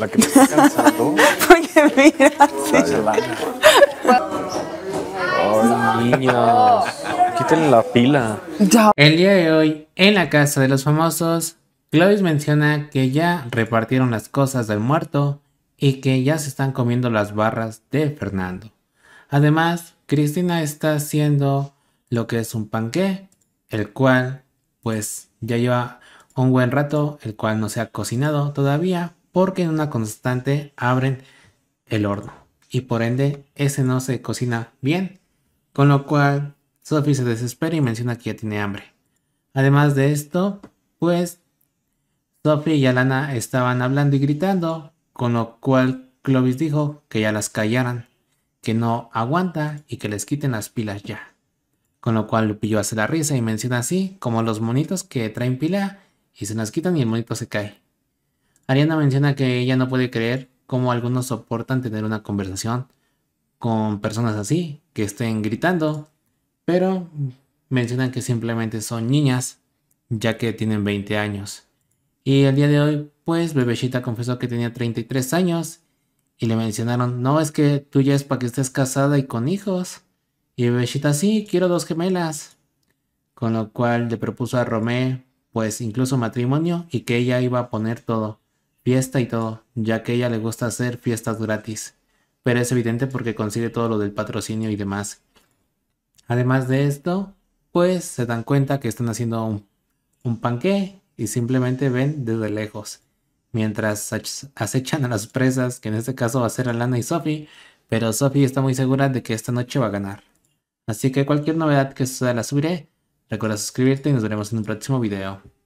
La que me está cansando. Porque mira, sí. Ay, niños. Quítenle la pila. El día de hoy, en la casa de los famosos, Clovis menciona que ya repartieron las cosas del muerto y que ya se están comiendo las barras de Fernando. Además, Cristina está haciendo lo que es un panque, el cual pues ya lleva un buen rato, el cual no se ha cocinado todavía, porque en una constante abren el horno y por ende ese no se cocina bien, con lo cual Sophie se desespera y menciona que ya tiene hambre. Además de esto, pues Sophie y Alana estaban hablando y gritando, con lo cual Clovis dijo que ya las callaran, que no aguanta y que les quiten las pilas ya. Con lo cual Lupillo hace la risa y menciona así como los monitos que traen pila y se las quitan y el monito se cae. Ariana menciona que ella no puede creer cómo algunos soportan tener una conversación con personas así, que estén gritando, pero mencionan que simplemente son niñas, ya que tienen 20 años. Y el día de hoy, pues, Bebecita confesó que tenía 33 años y le mencionaron, no, es que tú ya es para que estés casada y con hijos. Y Bebecita, sí, quiero dos gemelas. Con lo cual le propuso a Romé, pues, incluso matrimonio y que ella iba a poner todo fiesta y todo, ya que ella le gusta hacer fiestas gratis, pero es evidente porque consigue todo lo del patrocinio y demás. Además de esto, pues se dan cuenta que están haciendo un, un y simplemente ven desde lejos, mientras acechan a las presas, que en este caso va a ser Alana y Sophie, pero Sophie está muy segura de que esta noche va a ganar. Así que cualquier novedad que suceda la subiré. Recuerda suscribirte y nos veremos en un próximo video.